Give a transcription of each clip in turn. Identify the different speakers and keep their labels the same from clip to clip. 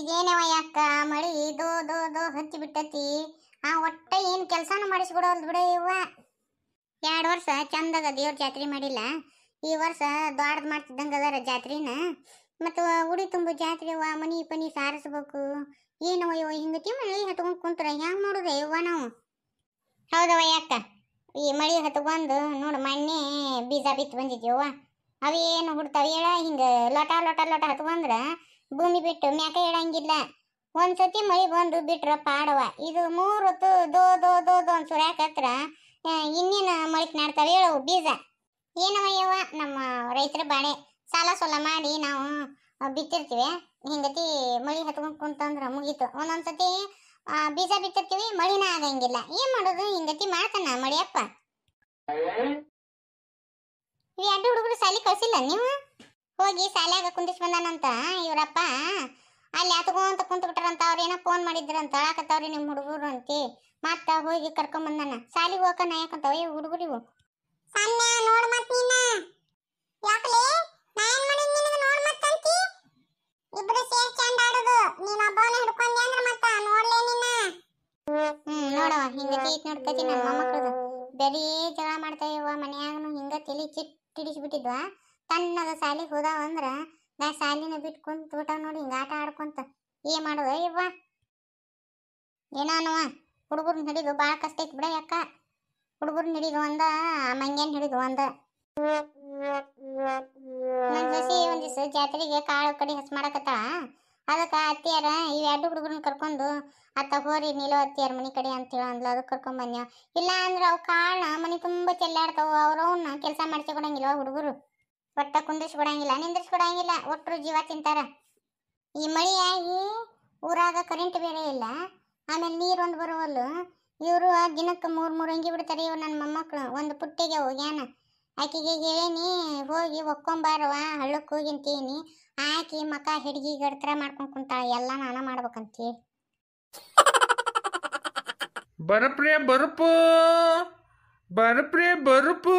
Speaker 1: ಇದೇನೇ ಅಕ್ಕ ಮಳಿ ದೋ ದೋ ದೋ ಹತ್ತಿ ಬಿಟ್ಟತಿ ಆ ಒಟ್ಟ ಏನು ಕೆಲಸನ ಮಾಡಿಸ್ಬಿಡೋಲ್ ಬಿಡ ಇವ ಎರಡು ವರ್ಷ ಚಂದಾಗ ದೇವ್ರ ಜಾತ್ರೆ ಮಾಡಿಲ್ಲ ಈ ವರ್ಷ ದೊಡ್ಡದು ಮಾಡ್ತಿದ್ದಂಗೆ ಅದರ ಜಾತ್ರೆನ ಮತ್ತು ಉಡಿ ತುಂಬ ಜಾತ್ರೆ ಅವ್ವ ಮನಿ ಪನಿ ಸಾರಿಸ್ಬೇಕು ಏನವ ಇವ ಹಿಂಗತಿ ಮಳಿ ಹತ್ಕೊಂಡು ಕುಂತ್ರ ಹೆಂಗೆ ನೋಡಿದೆ ಇವ್ವ ನಾವು ಹೌದವ ಯಾಕ ಈ ಮಳಿ ಹತ್ಕೊಂಡು ನೋಡು ಮೊನ್ನೆ ಬೀಜ ಬಿತ್ತು ಬಂದಿದ್ದೀವ ಅವೇನು ಹುಡ್ತಾವ ಹೇಳ ಹಿಂಗೆ ಲೋಟ ಲೋಟ ಲೋಟ ಹತ್ಕೊಂಡ್ರೆ ಭೂಮಿ ಬಿಟ್ಟು ಮ್ಯಾಕ ಇಡಂಗಿಲ್ಲ ಒಂದ್ಸತಿ ಮಳಿ ಬಂದು ಬಿಟ್ರ ಪಾಡವ ಇದು ಮೂರೊತ್ತು ದೋ ದೋ ದೋ ದೋ ಅಂತ ಸುರ್ಯಾಕತ್ರ ಇನ್ನೇನು ಮೊಳಕೆ ನಾಡ್ತಾವೆ ಬೀಜ ಏನವ ನಮ್ಮ ರೈತರ ಬಾಳೆ ಸಾಲ ಸೋಲ ಮಾಡಿ ನಾವು ಬಿತ್ತಿರ್ತೀವಿ ಹಿಂಗತಿ ಮಳಿ ಹತ್ಕೊಂಡು ಕುಂತಂದ್ರೆ ಮುಗೀತು ಒಂದೊಂದ್ಸತಿ ಬೀಜ ಬಿತ್ತಿರ್ತೀವಿ ಮಳಿನ ಆಗಂಗಿಲ್ಲ ಏನ್ ಮಾಡೋದು ಹಿಂಗತಿ ಮಾಡ್ತಾನ ಮಳಿಯಪ್ಪ ಈ ಹುಡುಗರು ಸಾಲಿ ಕಳ್ಸಿಲ್ಲ ನೀವು ಹೋಗಿ ಶಾಲ್ಯಾಗ ಕುಂದಿಸ್ ಬಂದಾನಂತ ಇವರಪ್ಪ ಅಲ್ಲಿ ಅತ್ಕೊಂತ ಕುಂತು ಬಿಟ್ರಂತ ಅವ್ರೇನೋ ಫೋನ್ ಮಾಡಿದ್ರಂತ ಅಳಾಕತ್ತವ್ರಿ ನಿಮ್ಮ ಹುಡುಗರು ಅಂತಿ ಮತ್ತ ಹೋಗಿ ಬಂದನ ಶಾಲಿಗೆ ಹೋಗಕ ನಾಯಕಂತವ ಈ ಹುಡುಗರಿವು ಸಣ್ಣ ನೋಡ್ ಮತ್ತಿನ ಯಾಕಲೇ ನಾ ಏನ್ ಮಾಡಿದ್ ನಿನಗೆ ನೋಡ್ ಮತ್ತಂತಿ ಇಬ್ರು ಸೇರ್ ಚಂದ ಆಡೋದು ನೀನ್ ಒಬ್ಬವನ ಹಿಡ್ಕೊಂಡೆ ಅಂದ್ರೆ ಮತ್ತ ನೋಡ್ಲೇ ನಿನ್ನ ಹ್ಮ್ ನೋಡವ ಹಿಂಗತಿ ಐತ್ ನೋಡ್ಕತಿ ನನ್ನ ಮೊಮ್ಮಕ್ಕಳದು ಬರೀ ಜಗಳ ಮಾಡ್ತಾವ ಮನ್ಯಾಗನು ಹಿಂಗ ತಲಿ ಚಿಟ್ ಹಿಡಿಸ್ಬಿಟ್ಟಿದ್ವಾ ತನ್ನದ ಶಾಲಿಗೆ ಹೋದಾವ ಅಂದ್ರ ನಾ ಶಾಲಿನ ಬಿಟ್ಟು ಕುಂತ ಊಟ ನೋಡಿ ಹಿಂಗ ಆಟ ಆಡ್ಕೊಂತ ಏ ಮಾಡೋದ ಇವ್ವ ಏನಾನುವ ಹುಡುಗರ್ನ ಹಿಡಿದು ಬಾಳ ಕಷ್ಟ ಐತಿ ಬಿಡ ಯಾಕ ಹುಡುಗರ್ನ ಹಿಡಿದು ಒಂದ ಮಂಗ್ಯಾನ್ ಹಿಡಿದು ಒಂದ ನನ್ನ ಜಾತ್ರೆಗೆ ಕಾಳು ಕಡಿ ಹಸ್ ಮಾಡಕತ್ತಾಳ ಅದಕ್ಕೆ ಅತ್ತಿಯರ ಈ ಎರಡು ಹುಡುಗರನ್ನ ಕರ್ಕೊಂಡು ಅತ್ತ ಹೋರಿ ನೀಲೋ ಅತ್ತಿಯಾರ ಮನೆ ಕಡೆ ಅಂತ ಅಂದ್ಲ ಅದಕ್ಕೆ ಕರ್ಕೊಂಡ್ ಬನ್ನಿ ಇಲ್ಲ ಅಂದ್ರ ಅವು ಕಾಳ ಮನಿ ತುಂಬಾ ಚೆಲ್ಲಾಡ್ತಾವ ಅವ್ರವ್ನ ಕೆಲಸ ಮಾಡ್ಸಿಕೊಡಂಗಿಲ್ಲ ಹುಡುಗರು ಒಟ್ಟ ನಿಂದ್ರಿಸ್ ಬಿಡಂಗಿಲ್ಲ ಒಟ್ಟರು ಜೀವ ತಿಂತಾರ ಈ ಮಳೆಯಾಗಿ ಊರಾಗ ಕರೆಂಟ್ ಬೇರೆ ಇಲ್ಲ ಆಮೇಲೆ ನೀರು ಒಂದು ಬರುವಲ್ಲು ಇವರು ದಿನಕ್ಕೆ ಮೂರು ಮೂರು ಅಂಗಿ ಬಿಡ್ತಾರೆ ಇವ್ರು ನನ್ನ ಮೊಮ್ಮಕ್ಕಳು ಒಂದು ಪುಟ್ಟಿಗೆ ಹೋಗ್ಯಾನ ಆಕೆಗೆ ಹೇಳೇನಿ ಹೋಗಿ ಒಕ್ಕೊಂಬಾರವ ಹಳ್ಳಕ್ಕೆ ಹೋಗಿಂತೀನಿ ಆಕಿ ಮಕ ಹಿಡ್ಗಿ ಗಡ್ತರ ಮಾಡ್ಕೊಂಡು ಕುಂತಾಳ ಎಲ್ಲ ನಾನು ಮಾಡ್ಬೇಕಂತಿ
Speaker 2: ಬರಪ್ರೇ ಬರುಪು ಬರಪ್ರೇ ಬರುಪು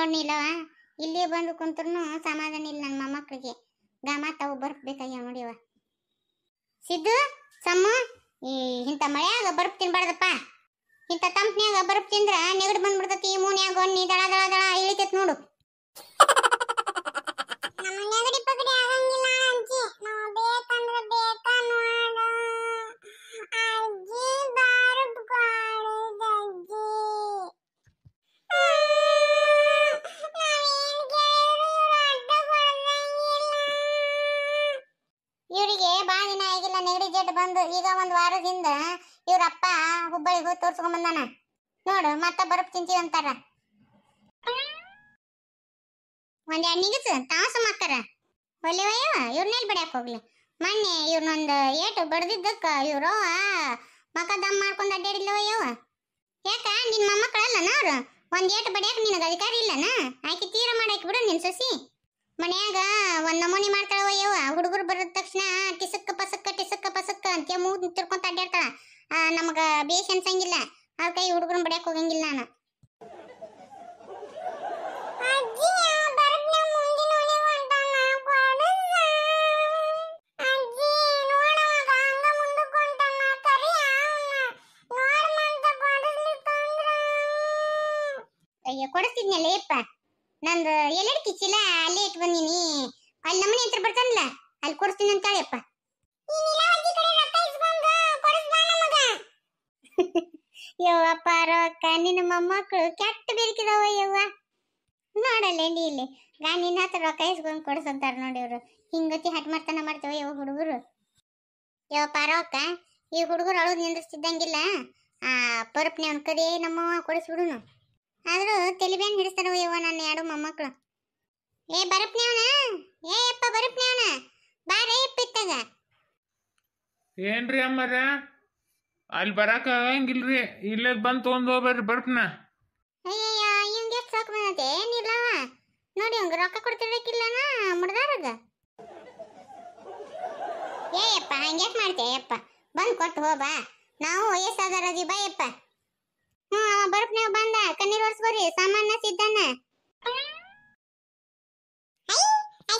Speaker 1: ನೋಡ್ನಿಲ್ಲವ ಇಲ್ಲಿ ಬಂದು ಕುಂತ್ರು ಸಮಾಧಾನ ಇಲ್ಲ ನನ್ನ ಮೊಮ್ಮಕ್ಳಿಗೆ ಗಾಮ ತಾವು ಬರ್ಬೇಕಾಗ್ಯಾವ ನೋಡಿವ ಸಿದ್ದು ಸಮ್ಮು ಈ ಇಂಥ ಮಳೆಯಾಗ ಬರ್ಪ್ ತಿನ್ಬಾರ್ದಪ್ಪ ಇಂಥ ತಂಪ್ನ್ಯಾಗ ಬರ್ಪ್ ತಿಂದ್ರ ನೆಗಡಿ ಬಂದ್ಬಿಡ್ತತಿ ಮೂನ್ಯಾಗ ಒನ್ನಿ ದಳ ದಳ ದಳ ಇಳಿತೈತಿ ನೋಡು ರಿಸಲ್ಟ್ ಬಂದು ಈಗ ಒಂದು ವಾರದಿಂದ ಅಪ್ಪ ಹುಬ್ಬಳ್ಳಿಗೆ ಹೋಗಿ ಬಂದಾನ ನೋಡು ಮತ್ತ ಬರಪ್ ಚಿಂಚಿ ಅಂತಾರ ಒಂದ್ ಎಣ್ಣಿಗಿಸ ತಾಸು ಮಾಡ್ತಾರ ಒಲೆವಯ್ಯವ ಇವ್ರನ್ನೆಲ್ ಬಿಡಕ್ ಹೋಗ್ಲಿ ಮೊನ್ನೆ ಇವ್ರನ್ನೊಂದು ಏಟು ಬಡ್ದಿದ್ದಕ್ಕ ಇವ್ರು ಮಕ ದಮ್ ಮಾಡ್ಕೊಂಡು ಅಡ್ಡಾಡಿಲ್ಲವಯ್ಯವ ಯಾಕ ನಿನ್ ಮೊಮ್ಮಕ್ಕಳಲ್ಲನ ಅವ್ರು ಒಂದ್ ಏಟು ಬಡಿಯಕ್ ನಿನಗೆ ಅಧಿಕಾರ ಇಲ್ಲನ ಆಕೆ ತೀರ ಮಾಡಾಕಿ ಬಿಡು ನಿನ್ ಸೊಸಿ ಮನ್ಯಾಗ ಒಂದ್ ನಮೂನಿ ಮಾಡ್ತಾಳ ಯವ್ವ ಹುಡುಗರು ಬರದ ತಕ್ಷಣ ಟಿಸಕ್ಕ ಪಸಕ್ಕ ಟಿಸಕ್ಕ ಪಸಕ್ಕ ಅಂತ ಮೂಗ್ ತಿರ್ಕೊಂತ ಅಡ್ಡಾಡ್ತಾಳ ನಮಗ ಬೇಷ್ ಅನ್ಸಂಗಿಲ್ಲ ಅವ್ರ ಕೈ ಹುಡುಗರನ್ನ ಬಡಿಯಕ್ ಹೋಗಂಗಿಲ್ಲ ನಾನು ಅಯ್ಯೋ ಕೊಡಿಸ್ತಿದ್ನಲ್ಲ ಯಪ್ಪ ನಂದು ಎಲ್ಲ ಕಿಚ್ಚಿಲ್ಲ ಬರ್ತಾನಲ್ಲ ಅಲ್ಲಿ ಕೊಡಿಸ್ತೀನಿ ಅಂತ ಹೇಳಪ್ಪ ಯವ್ವಪ್ಪ ರೊಕ್ಕ ನಿನ್ನ ಮೊಮ್ಮಕ್ಕಳು ಕೆಟ್ಟ ಬಿರುಕಿದವ ಯವ್ವ ನೋಡಲ್ಲ ನೀ ಇಲ್ಲಿ ಗಾ ನಿನ್ನ ಹತ್ರ ರೊಕ್ಕ ಇಸ್ಕೊಂಡು ಕೊಡ್ಸಂತಾರ ನೋಡಿ ಇವರು ಹಿಂಗತಿ ಹಟ್ ಮಾಡ್ತಾನ ಮಾಡ್ತೇವ ಯವ್ವ ಹುಡುಗರು ಯವ್ವಪ್ಪ ರೊಕ್ಕ ಈ ಹುಡುಗರು ಅಳು ನಿಂದ್ರಿಸ್ತಿದ್ದಂಗಿಲ್ಲ ಆ ಪರಪ್ನೆ ಅವ್ನ ಕರಿ ನಮ್ಮ ಕೊಡಿಸ್ಬಿಡುನು ಆದರೂ ತೆಲಿಬೇನ್ ಹಿಡಿಸ್ತಾರವ ಯವ್ವ ನನ್ನ ಎರಡು ಮೊಮ್ಮಕ್ಕಳು ಏ ಬರಪ್ನೇವನ ಏ ಅಪ್ಪ ಬರಪ್ನೇವನ ಬಾರೇ ಇಪ್ಪಿತ್ತಾಗ
Speaker 2: ಏನ್ರಿ ಅಮ್ಮರ ಅಲ್ಲಿ ಬರಾಕ ಆಗಂಗಿಲ್ರಿ ಇಲ್ಲೇ ಬಂದು ತೊಗೊಂಡು ಹೋಗ್ಬರ್ರಿ ಬರಪ್ನ
Speaker 1: ಅಯ್ಯಯ್ಯ ಇವಂಗೆ ಸಾಕು ಬಂದತೆ ಏನಿಲ್ಲ ನೋಡಿ ಹಂಗ ರೊಕ್ಕ ಕೊಡ್ತಿರ್ಬೇಕಿಲ್ಲನ ಮುಡ್ದಾರದ ಏ ಅಪ್ಪ ಹಂಗ್ಯಾಕೆ ಮಾಡ್ತೇ ಅಪ್ಪ ಬಂದು ಕೊಟ್ಟು ಹೋಗ ನಾವು ವಯಸ್ಸಾದಾರದಿ ಬಾಯಪ್ಪ ಹ್ಞೂ ಅವ ಬರಪ್ನೇವ್ ಬಂದ ಕಣ್ಣೀರು ಒರೆಸ್ಬೋರಿ ಸಾಮಾನ್ಯ ಸಿದ್ದಾನ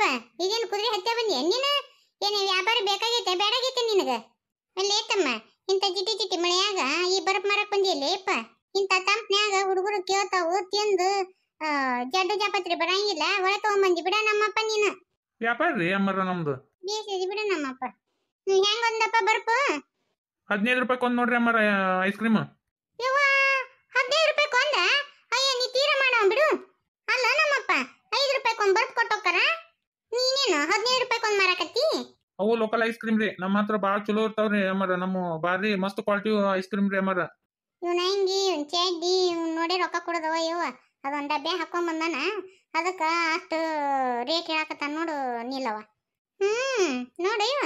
Speaker 1: ದೀಪ ಈಗೇನು ಕುದುರೆ ಹತ್ತೆ ಬಂದಿ ನೀನು ಏನು ವ್ಯಾಪಾರ ಬೇಕಾಗೈತೆ ಬೇಡಾಗೈತೆ ನಿನಗೆ ಅಲ್ಲೇ ತಮ್ಮ ಇಂಥ ಜಿಟಿ ಜಿಟಿ ಮಳೆಯಾಗ ಈ ಬರಪ್ ಮಾರಕ್ ಅಪ್ಪ ಇಂಥ ತಂಪ್ನ್ಯಾಗ ಹುಡುಗರು ಕೇಳ್ತಾವು ತಿಂದು ಜಡ್ಡು ಜಾಪತ್ರಿ ಬರಂಗಿಲ್ಲ ಹೊರ ತಗೊಂಬಂದಿ ಬಿಡ ನಮ್ಮಪ್ಪ ನೀನು
Speaker 2: ವ್ಯಾಪಾರ ರೀ ಅಮ್ಮರ ನಮ್ದು
Speaker 1: ಬೇಸಿದಿ ಬಿಡ ನಮ್ಮಪ್ಪ ನೀ ಹೆಂಗ ಒಂದಪ್ಪ ಬರ್ಪು
Speaker 2: ಹದಿನೈದು ರೂಪಾಯಿ ಕೊಂದ್ ನೋಡ್ರಿ ಅಮ್ಮರ ಐಸ್ ಕ್ರೀಮ್
Speaker 1: ಹದಿನೈದು ರೂಪಾಯಿ ಕೊಂದ ಅಯ್ಯ ನೀ ತೀರ ಮಾಡ ಬಿಡು ಅಲ್ಲ ನಮ್ಮಪ್ಪ ಐದು ರೂಪಾಯಿ ಕೊಂದ್ ಬರ್ತ್ ಕೊಟ್ಟೋಕ್ಕಾರ ನೀನೇನಾ ಹದಿನೈದು ರೂಪಾಯಿ ಒಂದ್ ಮಾರಕತ್ತಿ
Speaker 2: ಅವು ಲೋಕಲ್ ಐಸ್ ಕ್ರೀಮ್ ರೀ ನಮ್ಮ ಹತ್ರ ಬಾಳ ಚಲೋ ರೀ ಅಮರ ನಮ್ಮ ಬಾರಿ ಮಸ್ತ್ ಕ್ವಾಲಿಟಿ ಐಸ್ ಕ್ರೀಮ್ ರೀ ಅಮರ
Speaker 1: ಇವನ ಹಿಂಗಿ ಇವ್ನ ಚಡ್ಡಿ ನೋಡಿ ರೊಕ್ಕ ಕೊಡದವ ಇವ ಅದೊಂದು ಡಬ್ಬೆ ಹಾಕೊಂಡ್ ಬಂದಾನ ಅದಕ್ಕ ಅಷ್ಟು ರೇಟ್ ಹೇಳಕತ್ತಾನ ನೋಡು ನೀಲವ ಹ್ಮ್ ನೋಡಿ ಇವ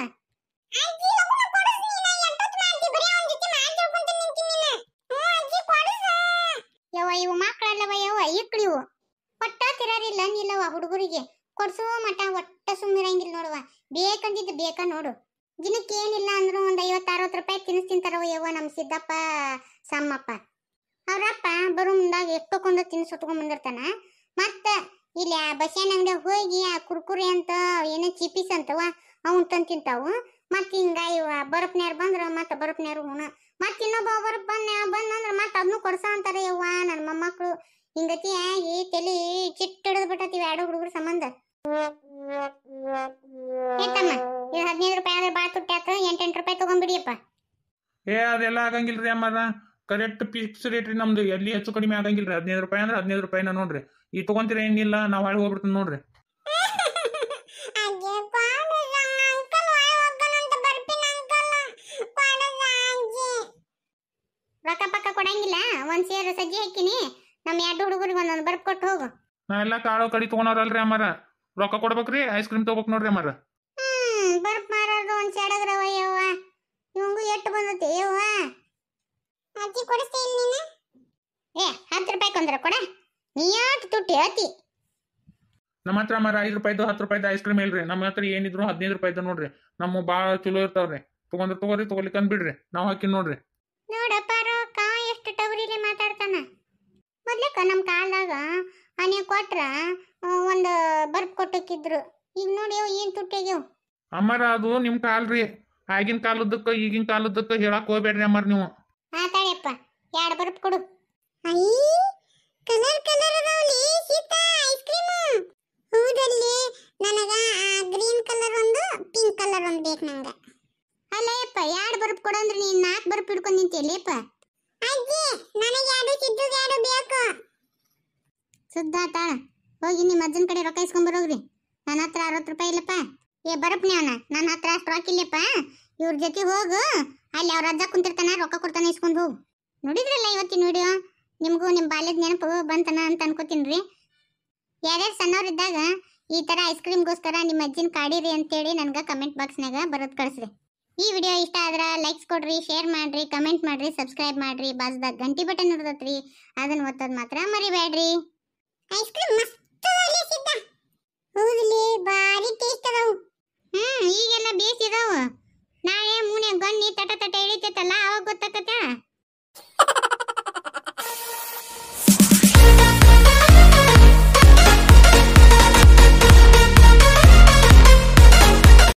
Speaker 1: ಕೊಡ್ಸೋ ಮಠ ಒಟ್ಟ ಸುಮ್ಮಿರಂಗಿಲ್ಲ ನೋಡುವ ಬೇಕಂದಿದ್ದ ಬೇಕ ನೋಡು ದಿನಕ್ಕೆ ಏನಿಲ್ಲ ಅಂದ್ರು ಒಂದ್ ಐವತ್ತು ಅರವತ್ತು ರೂಪಾಯಿ ತಿನ್ನಿಸ್ತಿಂತಾರವ ಯವ್ವ ನಮ್ಮ ಸಿದ್ದಪ್ಪ ಸಮ್ಮಪ್ಪ ಅವರಪ್ಪ ಬರು ಮುಂದಾಗ ಎಷ್ಟಕ್ಕೊಂದು ತಿನ್ನಿಸ್ ಉಟ್ಕೊಂಡ್ಬಂದಿರ್ತಾನ ಮತ್ತೆ ಇಲ್ಲಿ ಆ ಬಸ್ಸಿನ ಅಂಗಡಿ ಹೋಗಿ ಆ ಕುರ್ಕುರಿ ಅಂತ ಏನೇ ಚಿಪೀಸ್ ಅಂತವ ಅವನು ತಂದು ತಿಂತಾವು ಮತ್ತೆ ಹಿಂಗಾಗಿ ಬರಪ್ನ್ಯಾರು ಬಂದ್ರೆ ಮತ್ತೆ ಬರಪ್ನ್ಯಾರು ಹುಣ ಮತ್ತೆ ಇನ್ನೊಬ್ಬ ಬರಪ್ ಬಂದ ಬಂದಂದ್ರೆ ಮತ್ತೆ ಅದನ್ನು ಕೊಡ್ಸ ಅಂತಾರೆ ಯವ್ವ ನನ್ನ ಮೊಮ್ಮಕ್ಕಳು ಆಗಿ ತಲೆ ಚಿಟ್ಟ ಹಿಡಿದು ಬಿಟ್ಟತಿವಿ ಎರಡು ಹುಡುಗರು ಸಂಬಂಧ ಏತಮ್ಮ ಇದು ಹದಿನೈದು ರೂಪಾಯಿ ಆದ್ರೆ ಬಾ ತುಟ್ಟ್ಯಾತ ಎಂಟೆಂಟು ರೂಪಾಯಿ ತಗೊಂಬಿಡಿಯಪ್ಪ
Speaker 2: ಏ ಅದೆಲ್ಲ ಆಗಂಗಿಲ್ರಿ ಅಮ್ಮರ ಕರೆಕ್ಟ್ ಫಿಕ್ಸ್ ರೇಟ್ ರೀ ನಮ್ದು ಎಲ್ಲಿ ಹೆಚ್ಚು ಕಡಿಮೆ ಆಗಂಗಿಲ್ರಿ ಹದಿನೈದು ರೂಪಾಯಿ ಅಂದ್ರೆ ಹದಿನೈದು ರೂಪಾಯಿನ ನೋಡ್ರಿ ಈ ತಗೊಂತೀರ ಏನಿಲ್ಲ ನಾವು ಹಾಳು ಹೋಗ್ಬಿಡ್ತೀನಿ ನೋಡ್ರಿ
Speaker 1: ರೊಕ್ಕ ಪಕ್ಕ ಕೊಡಂಗಿಲ್ಲ ಸಜ್ಜಿ ಹಾಕಿನಿ ನಮ್ಮ ಎರಡು ಹುಡುಗರಿಗೆ ಒಂದೊಂದು ಬರ್ಕೊಟ್ಟು ಹೋಗು
Speaker 2: ನಾ ಎಲ್ಲ ಕಾಳು ಕಡಿ ತಗೊಂಡವ್ರಲ್ರಿ ಅಮ್ಮರ ರೊಕ್ಕ ರೀ ಐಸ್ ಕ್ರೀಮ್ ತಗೋಬೇಕು ನೋಡ್ರಿ ಅಮ್ಮಾರ
Speaker 1: ಹ್ಮ್ ಬರ್ಪ್ ಮಾರಾರ್ದು ಒಂದ್ ಸಡಗ್ರವ ಯವ್ವ ಇವಂಗು ಎಟ್ಟು ಬಂದತಿ ಯವ್ವ ಅಜ್ಜಿ ಕೊಡಿಸ್ತಿ ಇಲ್ಲ ಏ ಹತ್ತು ರೂಪಾಯಿ ಕೊಂದ್ರ ಕೊಡ ನೀ ಯಾಕೆ ತುಟ್ಟಿ ಅತಿ ನಮ್ಮ ಹತ್ರ ಅಮ್ಮಾರ ಐದು ರೂಪಾಯ್ದು ಹತ್ತು
Speaker 2: ರೂಪಾಯ್ದು ಐಸ್ ಕ್ರೀಮ್ ಇಲ್ರಿ ನಮ್ಮ ಹತ್ರ ಏನಿದ್ರು ಹದಿನೈದು ರೂಪಾಯ್ದು ನೋಡ್ರಿ ನಮ್ಮ ಭಾಳ ಚಲೋ ಇರ್ತಾವ್ರಿ ತಗೊಂಡ್ರೆ ತಗೋರಿ ತಗೋಲಿಕ್ಕೆ ಬಿಡ್ರಿ ನಾವು ಹಾಕಿ ನೋಡ್ರಿ
Speaker 1: ನೋಡಪ್ಪ ರೊಕ್ಕ ಎಷ್ಟು ಟಗರಿಲಿ ಮಾತಾಡ್ತಾನ ಮೊದ್ಲಕ್ಕ ನಮ್ಮ ಕಾಲದಾಗ ಅನೇ ಕೊಟ್ರ ಒಂದು ಬರ್ಪ್ ಕೊಟ್ಟಿದ್ರು ಈಗ ನೋಡಿ ಏನ್ ಏನು
Speaker 2: ಅಮ್ಮರ ಅದು ನಿಮ್ಮ ಕಾಲ್ರಿ ಆಗಿನ ಕಾಲದಕ್ಕ ಈಗಿನ ಕಾಲದಕ್ಕ ಹೇಳಕ್ ಹೋಗ್ಬೇಡ್ರಿ ಅಮ್ಮರ್ ನೀವು
Speaker 1: ಹಾ ತಾಳಿಯಪ್ಪ ಎರಡು ಬರ್ಪ್ ಕೊಡು ಅಯ್ಯ ಕಲರ್ ಕಲರ್ ಅದಾವಲಿ ಸೀತಾ ಐಸ್ ಕ್ರೀಮ್ ಹೌದಲ್ಲಿ ನನಗ ಗ್ರೀನ್ ಕಲರ್ ಒಂದು ಪಿಂಕ್ ಕಲರ್ ಒಂದು ಬೇಕು ನಂಗ ಅಲ್ಲಯ್ಯಪ್ಪ ಎರಡು ಬರ್ಪ್ ಅಂದ್ರೆ ನೀನು ನಾಲ್ಕು ಬರ್ಪ್ ಹಿಡ್ಕೊಂಡು ನಿಂತಿಯಲ್ಲಪ್ಪ ಅಜ್ಜಿ ನನಗೆ ಎರಡು ಸಿದ್ದು ಎರಡು ಬೇಕು ಸುದ್ದಾತಾಳ ಹೋಗಿ ನಿಮ್ಮ ಅಜ್ಜನ ಕಡೆ ರೊಕ್ಕ ಇಸ್ಕೊಂಬರೋಗ್ರಿ ನನ್ನ ಹತ್ರ ಅರವತ್ತು ರೂಪಾಯಿ ಇಲ್ಲಪ್ಪ ಏ ಬರಪ್ಪ ಅವನ ನನ್ನ ಹತ್ರ ಅಷ್ಟು ರೊಕ್ಕ ಇಲ್ಲಪ್ಪ ಇವ್ರ ಜೊತೆ ಹೋಗು ಅಲ್ಲಿ ಅವ್ರ ಅಜ್ಜ ಕುಂತಿರ್ತಾನ ರೊಕ್ಕ ಕೊಡ್ತಾನೆ ಇಸ್ಕೊಂಡು ಹೋಗು ನೋಡಿದ್ರಲ್ಲ ಇವತ್ತಿನ ವಿಡಿಯೋ ನಿಮಗೂ ನಿಮ್ಮ ಬಾಲ್ಯದ ನೆನಪು ಬಂತನ ಅಂತ ಅನ್ಕೋತೀನಿ ರೀ ಯಾರ್ಯಾರು ಸಣ್ಣವ್ರಿದ್ದಾಗ ಈ ಥರ ಐಸ್ ಕ್ರೀಮ್ಗೋಸ್ಕರ ನಿಮ್ಮ ಅಜ್ಜಿನ ಕಾಡಿರಿ ಅಂತೇಳಿ ನನಗೆ ಕಮೆಂಟ್ ಬಾಕ್ಸ್ನಾಗ ಬರೋದು ಕಳಿಸ್ರಿ ಈ ವಿಡಿಯೋ ಇಷ್ಟ ಆದ್ರೆ ಲೈಕ್ಸ್ ಕೊಡ್ರಿ ಶೇರ್ ಮಾಡ್ರಿ ಕಮೆಂಟ್ ಮಾಡ್ರಿ ಸಬ್ಸ್ಕ್ರೈಬ್ ಮಾಡ್ರಿ ಬಾಜ್ದಾಗ ಗಂಟಿ ಬಟನ್ ಇರ್ತತ್ರಿ ಅದನ್ನ ಒತ್ತೋದು ಮಾತ್ರ ಮರಿಬೇಡ್ರಿ ಐಸ್ ಕ್ರೀಮ್ ಮಸ್ತ್